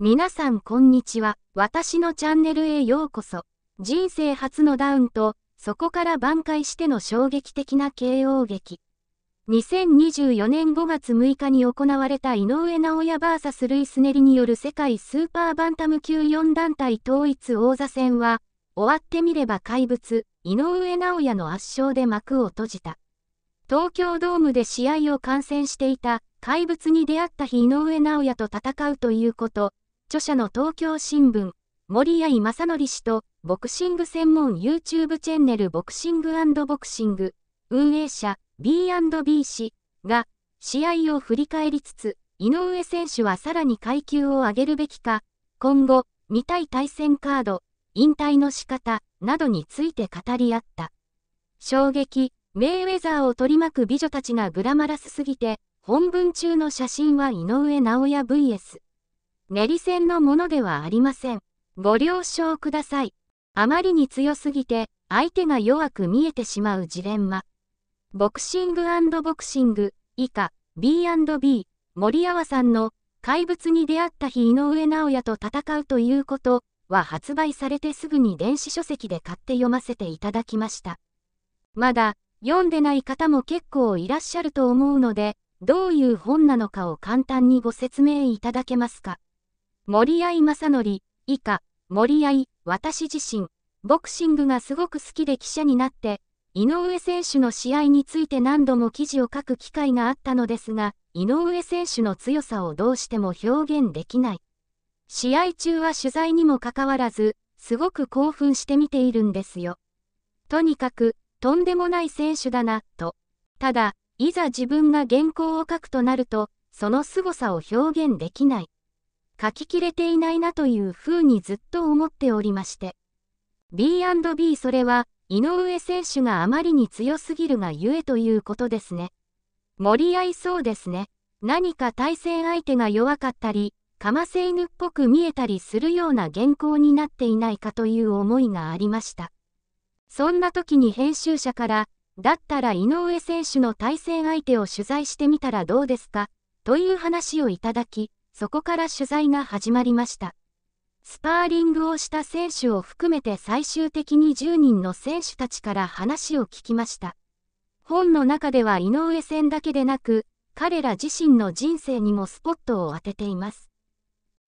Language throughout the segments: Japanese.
皆さんこんにちは。私のチャンネルへようこそ。人生初のダウンと、そこから挽回しての衝撃的な KO 劇。2024年5月6日に行われた井上尚弥 VS ルイスネリによる世界スーパーバンタム級4団体統一王座戦は、終わってみれば怪物、井上尚弥の圧勝で幕を閉じた。東京ドームで試合を観戦していた怪物に出会った日井上尚弥と戦うということ、著者の東京新聞、森合正則氏と、ボクシング専門 YouTube チャンネルボクシングボクシング、運営者 B&B 氏が、試合を振り返りつつ、井上選手はさらに階級を上げるべきか、今後、見たい対戦カード、引退の仕方、などについて語り合った。衝撃、メイウェザーを取り巻く美女たちがグラマラスすぎて、本文中の写真は井上直弥 VS。練り線のものではありません。ご了承ください。あまりに強すぎて、相手が弱く見えてしまうジレンマ。ボクシングボクシング、以下、B&B、森山さんの、怪物に出会った日井上直也と戦うということは発売されてすぐに電子書籍で買って読ませていただきました。まだ、読んでない方も結構いらっしゃると思うので、どういう本なのかを簡単にご説明いただけますか。森合正則、以下、森合、私自身、ボクシングがすごく好きで記者になって、井上選手の試合について何度も記事を書く機会があったのですが、井上選手の強さをどうしても表現できない。試合中は取材にもかかわらず、すごく興奮して見ているんですよ。とにかく、とんでもない選手だな、と。ただ、いざ自分が原稿を書くとなると、その凄さを表現できない。書ききれていないなというふうにずっと思っておりまして。B&B それは、井上選手があまりに強すぎるがゆえということですね。盛り合いそうですね。何か対戦相手が弱かったり、かませ犬っぽく見えたりするような原稿になっていないかという思いがありました。そんな時に編集者から、だったら井上選手の対戦相手を取材してみたらどうですかという話をいただき、そこから取材が始まりました。スパーリングをした選手を含めて最終的に10人の選手たちから話を聞きました。本の中では井上戦だけでなく、彼ら自身の人生にもスポットを当てています。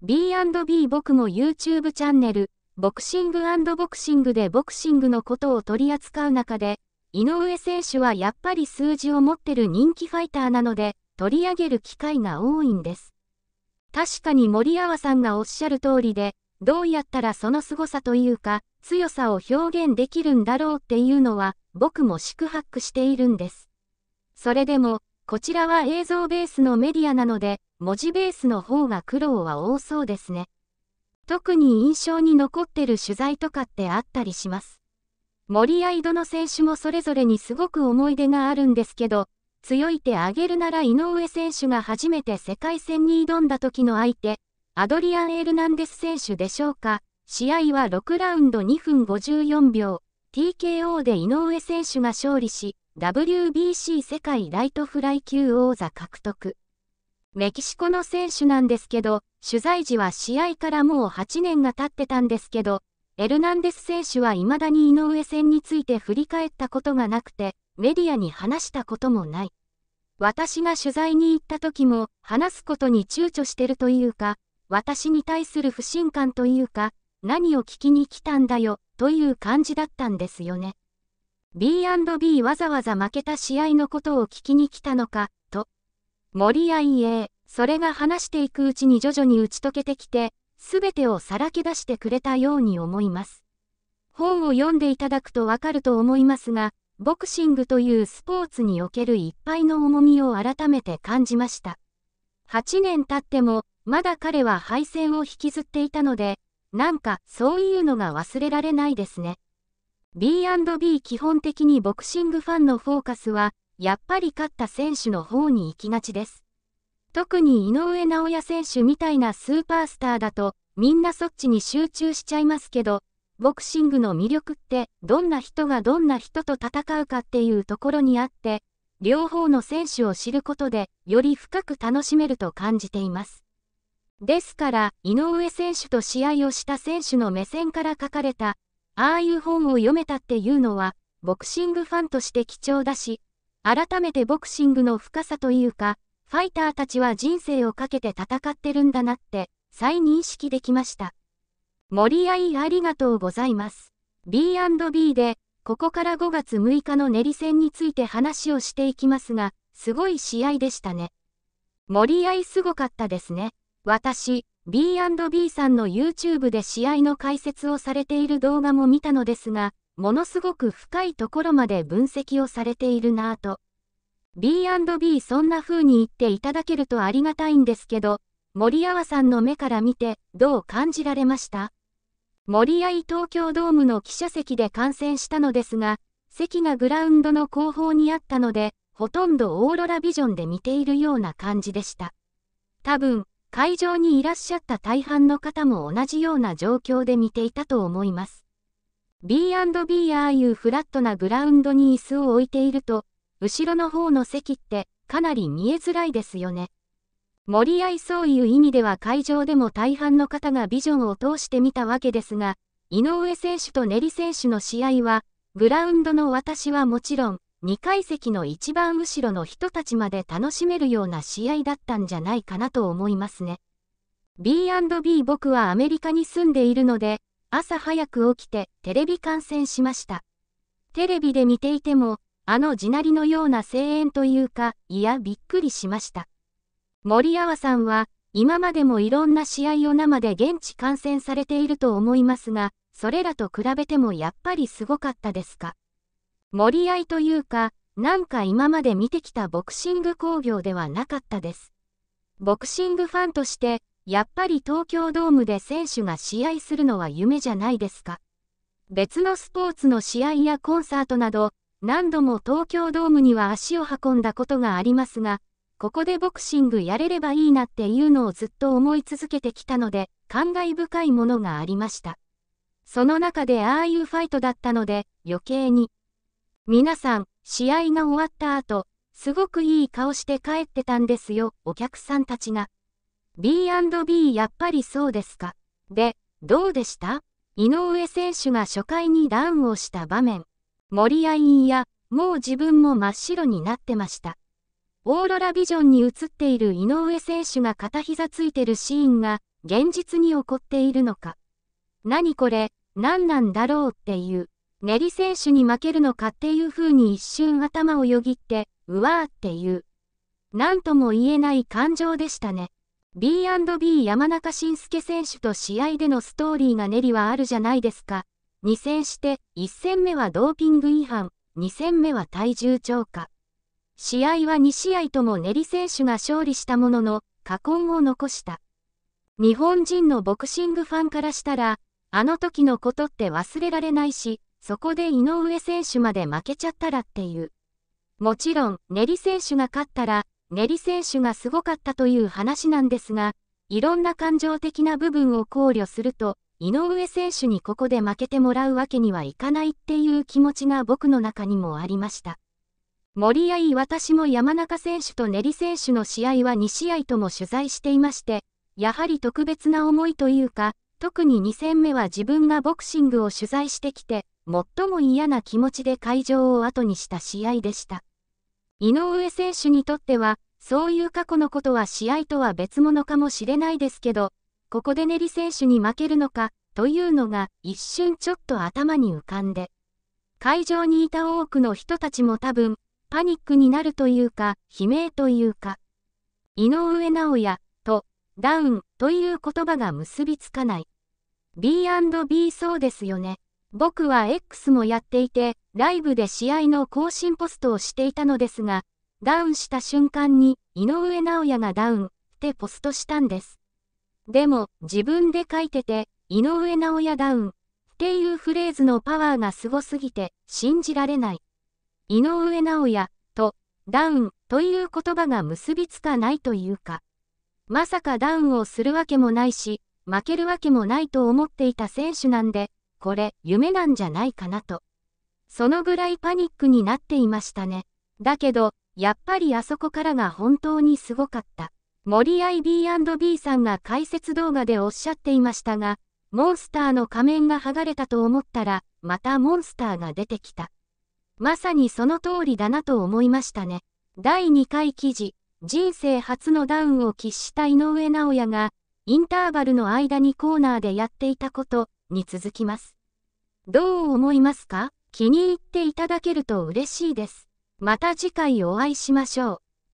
B&B 僕も YouTube チャンネル、ボクシングボクシングでボクシングのことを取り扱う中で、井上選手はやっぱり数字を持ってる人気ファイターなので、取り上げる機会が多いんです。確かに森川さんがおっしゃる通りで、どうやったらその凄さというか、強さを表現できるんだろうっていうのは、僕も宿泊しているんです。それでも、こちらは映像ベースのメディアなので、文字ベースの方が苦労は多そうですね。特に印象に残ってる取材とかってあったりします。森や井戸の選手もそれぞれにすごく思い出があるんですけど、強いてあげるなら井上選手が初めて世界戦に挑んだ時の相手、アドリアン・エルナンデス選手でしょうか。試合は6ラウンド2分54秒、TKO で井上選手が勝利し、WBC 世界ライトフライ級王座獲得。メキシコの選手なんですけど、取材時は試合からもう8年が経ってたんですけど、エルナンデス選手は未だに井上戦について振り返ったことがなくて、メディアに話したこともない。私が取材に行った時も話すことに躊躇してるというか、私に対する不信感というか、何を聞きに来たんだよという感じだったんですよね。B&B わざわざ負けた試合のことを聞きに来たのか、と。森合 A、それが話していくうちに徐々に打ち解けてきて、すべてをさらけ出してくれたように思います。本を読んでいただくとわかると思いますが、ボクシングというスポーツにおけるいっぱいの重みを改めて感じました。8年経っても、まだ彼は敗戦を引きずっていたので、なんかそういうのが忘れられないですね。B&B 基本的にボクシングファンのフォーカスは、やっぱり勝った選手の方に行きがちです。特に井上尚弥選手みたいなスーパースターだと、みんなそっちに集中しちゃいますけど、ボクシングの魅力ってどんな人がどんな人と戦うかっていうところにあって、両方の選手を知ることでより深く楽しめると感じています。ですから井上選手と試合をした選手の目線から書かれたああいう本を読めたっていうのはボクシングファンとして貴重だし改めてボクシングの深さというかファイターたちは人生をかけて戦ってるんだなって再認識できました。森合ありがとうございます。B&B で、ここから5月6日の練り戦について話をしていきますが、すごい試合でしたね。森合すごかったですね。私、B&B さんの YouTube で試合の解説をされている動画も見たのですが、ものすごく深いところまで分析をされているなぁと。B&B そんな風に言っていただけるとありがたいんですけど、森川さんの目から見て、どう感じられました森合東京ドームの記者席で観戦したのですが、席がグラウンドの後方にあったので、ほとんどオーロラビジョンで見ているような感じでした。多分、会場にいらっしゃった大半の方も同じような状況で見ていたと思います。B&B ああいうフラットなグラウンドに椅子を置いていると、後ろの方の席ってかなり見えづらいですよね。森合そういう意味では会場でも大半の方がビジョンを通して見たわけですが、井上選手と練り選手の試合は、グラウンドの私はもちろん、2階席の一番後ろの人たちまで楽しめるような試合だったんじゃないかなと思いますね。B&B 僕はアメリカに住んでいるので、朝早く起きてテレビ観戦しました。テレビで見ていても、あの地鳴りのような声援というか、いやびっくりしました。森川さんは、今までもいろんな試合を生で現地観戦されていると思いますが、それらと比べてもやっぱりすごかったですか。盛り合いというか、なんか今まで見てきたボクシング工業ではなかったです。ボクシングファンとして、やっぱり東京ドームで選手が試合するのは夢じゃないですか。別のスポーツの試合やコンサートなど、何度も東京ドームには足を運んだことがありますが、ここでボクシングやれればいいなっていうのをずっと思い続けてきたので、感慨深いものがありました。その中でああいうファイトだったので、余計に。皆さん、試合が終わった後、すごくいい顔して帰ってたんですよ、お客さんたちが。B&B やっぱりそうですか。で、どうでした井上選手が初回にダウンをした場面。森谷委員や、もう自分も真っ白になってました。オーロラビジョンに映っている井上選手が片膝ついてるシーンが現実に起こっているのか。何これ、何なんだろうっていう。練り選手に負けるのかっていう風に一瞬頭をよぎって、うわーっていう。なんとも言えない感情でしたね。B&B 山中伸介選手と試合でのストーリーが練りはあるじゃないですか。2戦して、1戦目はドーピング違反、2戦目は体重超過。試合は2試合とも練り選手が勝利したものの、禍根を残した。日本人のボクシングファンからしたら、あの時のことって忘れられないし、そこで井上選手まで負けちゃったらっていう。もちろん、練り選手が勝ったら、練り選手がすごかったという話なんですが、いろんな感情的な部分を考慮すると、井上選手にここで負けてもらうわけにはいかないっていう気持ちが僕の中にもありました。森合私も山中選手と練り選手の試合は2試合とも取材していまして、やはり特別な思いというか、特に2戦目は自分がボクシングを取材してきて、最も嫌な気持ちで会場を後にした試合でした。井上選手にとっては、そういう過去のことは試合とは別物かもしれないですけど、ここで練り選手に負けるのか、というのが一瞬ちょっと頭に浮かんで。会場にいた多くの人たちも多分、パニックになるというか、悲鳴というか、井上尚弥とダウンという言葉が結びつかない。B&B そうですよね。僕は X もやっていて、ライブで試合の更新ポストをしていたのですが、ダウンした瞬間に井上尚弥がダウンってポストしたんです。でも自分で書いてて、井上尚弥ダウンっていうフレーズのパワーがすごすぎて信じられない。井上尚弥とダウンという言葉が結びつかないというか、まさかダウンをするわけもないし、負けるわけもないと思っていた選手なんで、これ夢なんじゃないかなと。そのぐらいパニックになっていましたね。だけど、やっぱりあそこからが本当にすごかった。森 IB&B さんが解説動画でおっしゃっていましたが、モンスターの仮面が剥がれたと思ったら、またモンスターが出てきた。まさにその通りだなと思いましたね。第2回記事、人生初のダウンを喫した井上尚弥が、インターバルの間にコーナーでやっていたことに続きます。どう思いますか気に入っていただけると嬉しいです。また次回お会いしましょう。